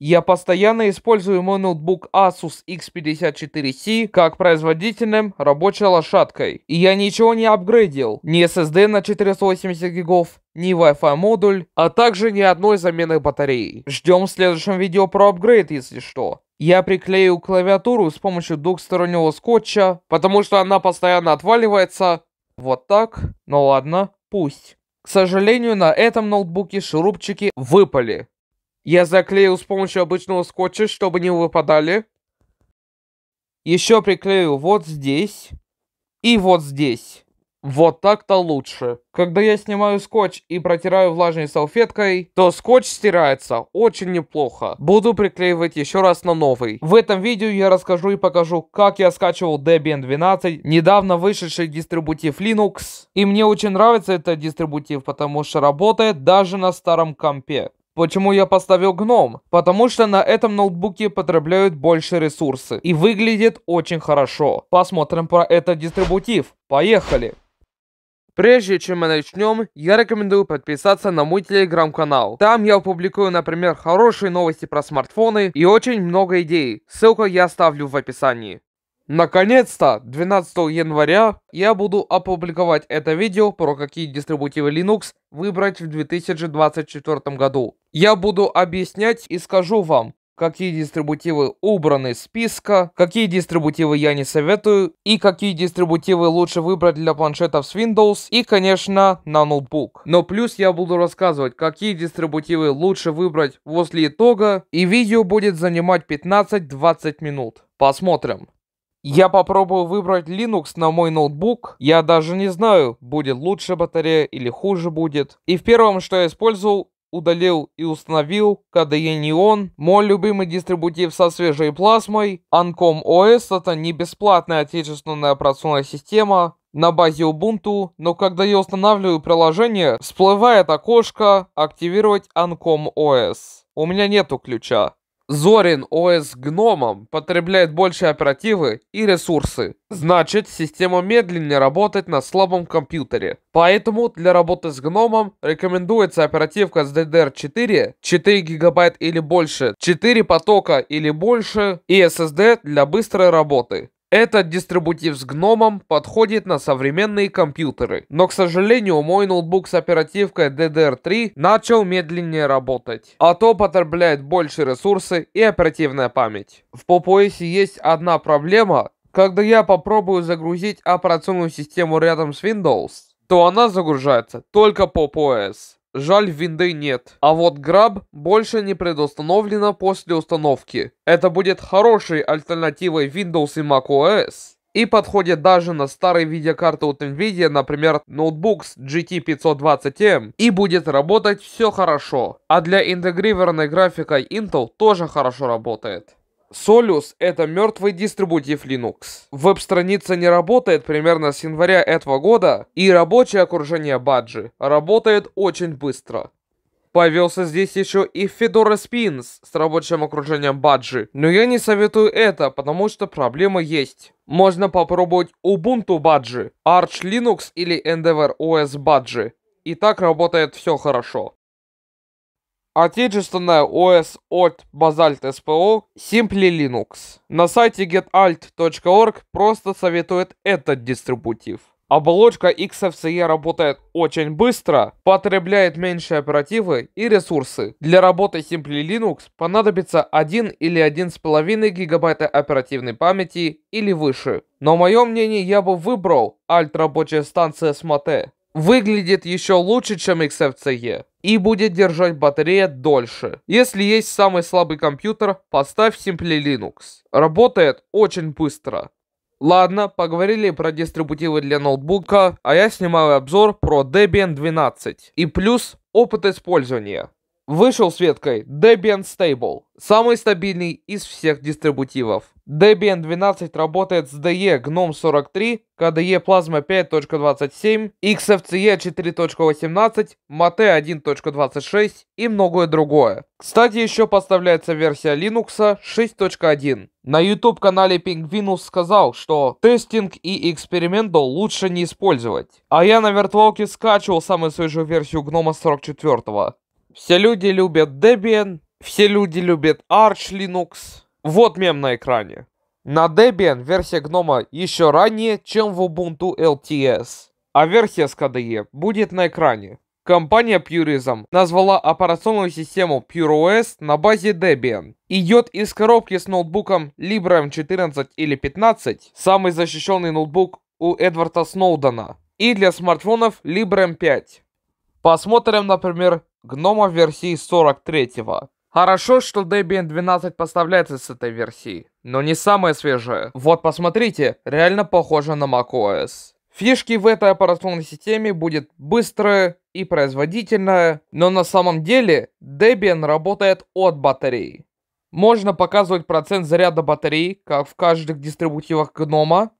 Я постоянно использую мой ноутбук Asus X54C как производительным рабочей лошадкой. И я ничего не апгрейдил. Ни SSD на 480 гигов, ни Wi-Fi модуль, а также ни одной замены батареи. Ждем в следующем видео про апгрейд, если что. Я приклею клавиатуру с помощью двухстороннего скотча, потому что она постоянно отваливается. Вот так. Ну ладно, пусть. К сожалению, на этом ноутбуке шурупчики выпали. Я заклеил с помощью обычного скотча, чтобы не выпадали. Еще приклею вот здесь и вот здесь. Вот так-то лучше. Когда я снимаю скотч и протираю влажной салфеткой, то скотч стирается очень неплохо. Буду приклеивать еще раз на новый. В этом видео я расскажу и покажу, как я скачивал Debian 12, недавно вышедший дистрибутив Linux. И мне очень нравится этот дистрибутив, потому что работает даже на старом компе. Почему я поставил гном? Потому что на этом ноутбуке потребляют больше ресурсы и выглядит очень хорошо. Посмотрим про этот дистрибутив. Поехали! Прежде чем мы начнем, я рекомендую подписаться на мой телеграм-канал. Там я публикую, например, хорошие новости про смартфоны и очень много идей. Ссылку я оставлю в описании. Наконец-то, 12 января, я буду опубликовать это видео про какие дистрибутивы Linux выбрать в 2024 году. Я буду объяснять и скажу вам, какие дистрибутивы убраны из списка, какие дистрибутивы я не советую и какие дистрибутивы лучше выбрать для планшетов с Windows и, конечно, на ноутбук. Но плюс я буду рассказывать, какие дистрибутивы лучше выбрать после итога и видео будет занимать 15-20 минут. Посмотрим. Я попробую выбрать Linux на мой ноутбук. Я даже не знаю, будет лучше батарея или хуже будет. И в первом, что я использовал, удалил и установил KDE Neon, мой любимый дистрибутив со свежей плазмой, Ancom OS это не бесплатная отечественная операционная система, на базе Ubuntu, но когда я устанавливаю приложение, всплывает окошко «Активировать Ancom OS». У меня нету ключа. Зорин ОС гномом потребляет больше оперативы и ресурсы. Значит, система медленнее работает на слабом компьютере. Поэтому для работы с гномом рекомендуется оперативка с DDR4, 4 гигабайт или больше, 4 потока или больше и SSD для быстрой работы. Этот дистрибутив с гномом подходит на современные компьютеры, но, к сожалению, мой ноутбук с оперативкой DDR3 начал медленнее работать, а то потребляет больше ресурсы и оперативная память. В PopOS есть одна проблема, когда я попробую загрузить операционную систему рядом с Windows, то она загружается только PopOS. Жаль, винды нет. А вот граб больше не предустановлено после установки. Это будет хорошей альтернативой Windows и macOS. И подходит даже на старые видеокарты от NVIDIA, например, ноутбук с GT520M, и будет работать все хорошо. А для интегрированной графикой Intel тоже хорошо работает. Solus — это мертвый дистрибутив Linux. Веб-страница не работает примерно с января этого года, и рабочее окружение баджи работает очень быстро. Появился здесь еще и Fedora Spins с рабочим окружением баджи, но я не советую это, потому что проблема есть. Можно попробовать Ubuntu баджи, Arch Linux или NDVR OS баджи. И так работает все хорошо. Отечественная ОС от Basalt SPO Simply Linux. На сайте getalt.org просто советует этот дистрибутив. Оболочка XFCE работает очень быстро, потребляет меньше оперативы и ресурсы. Для работы Simply Linux понадобится 1 или 1,5 гигабайта оперативной памяти или выше. Но мое мнение я бы выбрал альт рабочая станция с Mate выглядит еще лучше, чем XFCE и будет держать батарея дольше. Если есть самый слабый компьютер, поставь Simply Linux. Работает очень быстро. Ладно, поговорили про дистрибутивы для ноутбука, а я снимаю обзор про Debian 12 и плюс опыт использования. Вышел с веткой Debian Stable, самый стабильный из всех дистрибутивов. Debian 12 работает с DE GNOME 43, KDE Plasma 5.27, XFCE 4.18, Mate 1.26 и многое другое. Кстати, еще поставляется версия Linux 6.1. На YouTube-канале Pingvinus сказал, что тестинг и экспериментал лучше не использовать. А я на виртуалке скачивал самую свежую версию гнома 44 все люди любят Debian, все люди любят Arch Linux. Вот мем на экране. На Debian версия гнома еще ранее, чем в Ubuntu LTS. А версия с KDE будет на экране. Компания Purism назвала операционную систему PureOS на базе Debian. Идет из коробки с ноутбуком LibreM 14 эм или 15, самый защищенный ноутбук у Эдварда Сноудена, и для смартфонов LibreM 5. Эм Посмотрим, например, гнома версии 43 -го. Хорошо, что Debian 12 поставляется с этой версии, но не самая свежая. Вот посмотрите, реально похоже на macOS. Фишки в этой операционной системе будет быстрая и производительная, но на самом деле Debian работает от батареи. Можно показывать процент заряда батареи, как в каждых дистрибутивах гнома.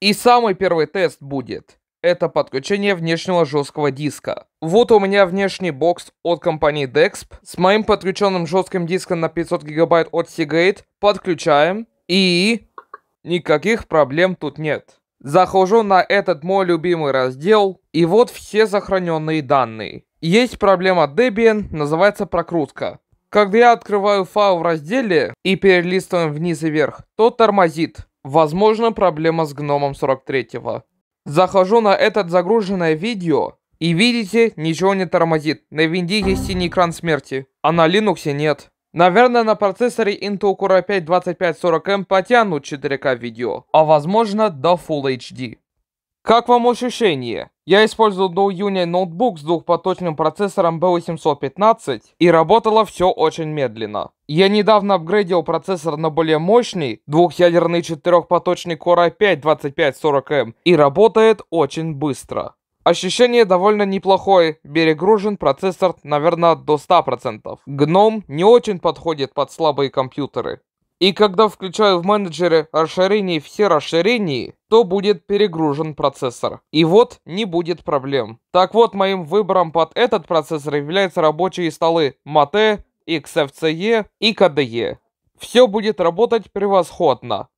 И самый первый тест будет это подключение внешнего жесткого диска. Вот у меня внешний бокс от компании Dexp с моим подключенным жестким диском на 500 гигабайт от Seagate. Подключаем и никаких проблем тут нет. Захожу на этот мой любимый раздел, и вот все сохраненные данные. Есть проблема Debian, называется прокрутка. Когда я открываю файл в разделе и перелистываем вниз и вверх, то тормозит. Возможно, проблема с гномом 43. -го. Захожу на этот загруженное видео, и видите, ничего не тормозит. На винде есть синий экран смерти, а на Linux нет. Наверное, на процессоре Intel Core i5 2540M потянут 4К видео, а возможно до Full HD. Как вам ощущение? Я использовал до июня ноутбук с двухпоточным процессором B815 и работало все очень медленно. Я недавно апгрейдил процессор на более мощный двухъядерный четырехпоточный Core i5-2540M эм и работает очень быстро. Ощущение довольно неплохое, перегружен процессор, наверное, до 100%. Гном не очень подходит под слабые компьютеры. И когда включаю в менеджере расширение все расширения, то будет перегружен процессор. И вот не будет проблем. Так вот, моим выбором под этот процессор являются рабочие столы Mate, XFCE и KDE. Все будет работать превосходно.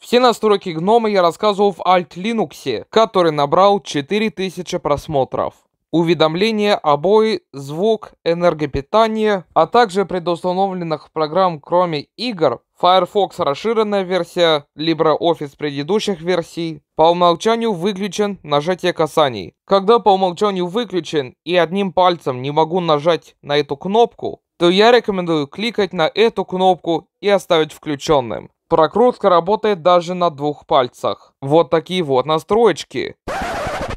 Все настройки гнома я рассказывал в Alt Linux, который набрал 4000 просмотров уведомления, обои, звук, энергопитание, а также предустановленных программ кроме игр, Firefox расширенная версия, LibreOffice предыдущих версий, по умолчанию выключен нажатие касаний. Когда по умолчанию выключен и одним пальцем не могу нажать на эту кнопку, то я рекомендую кликать на эту кнопку и оставить включенным. Прокрутка работает даже на двух пальцах. Вот такие вот настроечки.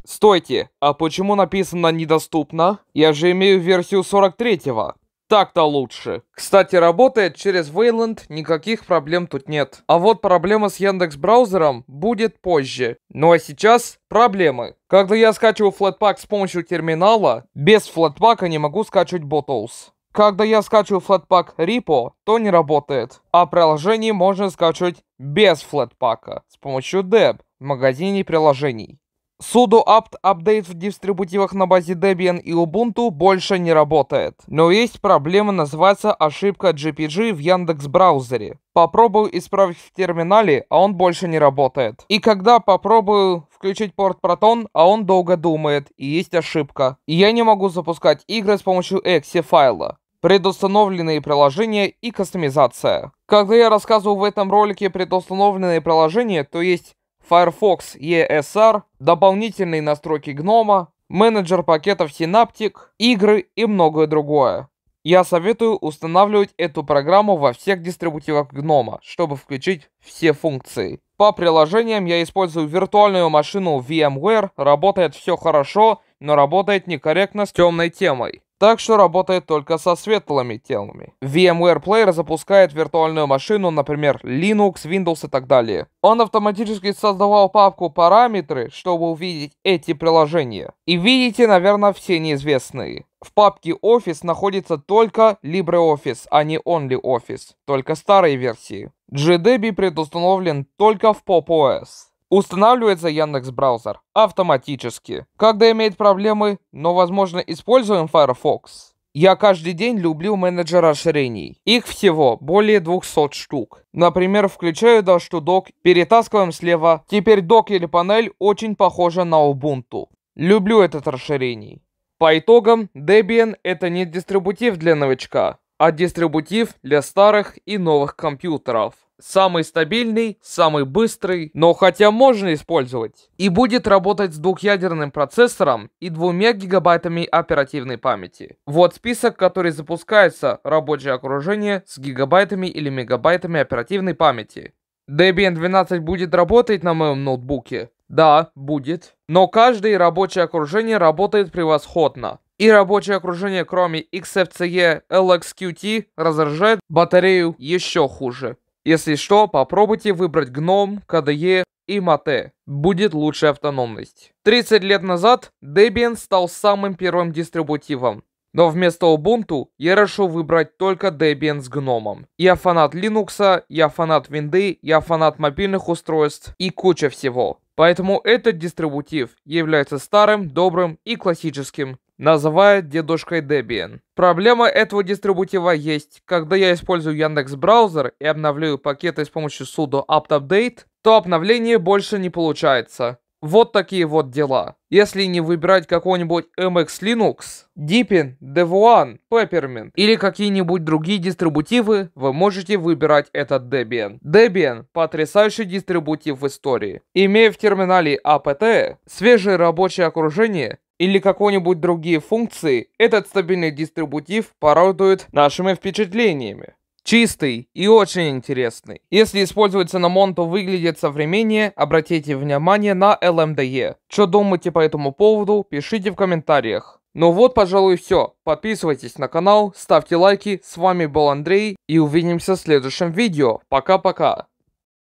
Стойте, а почему написано «недоступно»? Я же имею версию 43-го. Так-то лучше. Кстати, работает через Wayland, никаких проблем тут нет. А вот проблема с Яндекс браузером будет позже. Ну а сейчас проблемы. Когда я скачиваю Flatpak с помощью терминала, без Flatpak не могу скачивать Bottles. Когда я скачиваю Flatpak Repo, то не работает. А приложение можно скачивать без Flatpak с помощью Deb в магазине приложений. Sudo apt апдейт в дистрибутивах на базе Debian и Ubuntu больше не работает. Но есть проблема, называется ошибка GPG в Яндекс браузере. Попробую исправить в терминале, а он больше не работает. И когда попробую включить порт Proton, а он долго думает, и есть ошибка. И я не могу запускать игры с помощью exe файла предустановленные приложения и кастомизация. Когда я рассказывал в этом ролике предустановленные приложения, то есть Firefox ESR, дополнительные настройки гнома, менеджер пакетов Synaptic, игры и многое другое. Я советую устанавливать эту программу во всех дистрибутивах гнома, чтобы включить все функции. По приложениям я использую виртуальную машину VMware, работает все хорошо, но работает некорректно с темной темой так что работает только со светлыми телами. VMware Player запускает виртуальную машину, например, Linux, Windows и так далее. Он автоматически создавал папку «Параметры», чтобы увидеть эти приложения. И видите, наверное, все неизвестные. В папке Office находится только LibreOffice, а не OnlyOffice, только старые версии. GDB предустановлен только в PopOS. Устанавливается Яндекс браузер автоматически, когда имеет проблемы, но возможно используем Firefox. Я каждый день люблю менеджер расширений. Их всего более 200 штук. Например, включаю Dash док, перетаскиваем слева. Теперь док или панель очень похожа на Ubuntu. Люблю этот расширений. По итогам, Debian это не дистрибутив для новичка а дистрибутив для старых и новых компьютеров. Самый стабильный, самый быстрый, но хотя можно использовать. И будет работать с двухъядерным процессором и двумя гигабайтами оперативной памяти. Вот список, который запускается, рабочее окружение с гигабайтами или мегабайтами оперативной памяти. Debian 12 будет работать на моем ноутбуке, да, будет. Но каждое рабочее окружение работает превосходно. И рабочее окружение, кроме XFCE LXQT, разряжает батарею еще хуже. Если что, попробуйте выбрать GNOME, KDE и Mate. Будет лучшая автономность. 30 лет назад Debian стал самым первым дистрибутивом. Но вместо Ubuntu я решил выбрать только Debian с гномом. Я фанат Linux, я фанат винды, я фанат мобильных устройств и куча всего. Поэтому этот дистрибутив является старым, добрым и классическим. Называют дедушкой Debian. Проблема этого дистрибутива есть. Когда я использую Яндекс браузер и обновляю пакеты с помощью sudo apt-update, то обновление больше не получается. Вот такие вот дела. Если не выбирать какой-нибудь MX Linux, Deepin, Devuan, Peppermint или какие-нибудь другие дистрибутивы, вы можете выбирать этот Debian. Debian – потрясающий дистрибутив в истории. Имея в терминале APT а свежее рабочее окружение, или какой-нибудь другие функции, этот стабильный дистрибутив порадует нашими впечатлениями. Чистый и очень интересный. Если используется на Монто выглядит современнее, обратите внимание на LMDE. Эм Что думаете по этому поводу, пишите в комментариях. Ну вот, пожалуй, все. Подписывайтесь на канал, ставьте лайки. С вами был Андрей и увидимся в следующем видео. Пока-пока.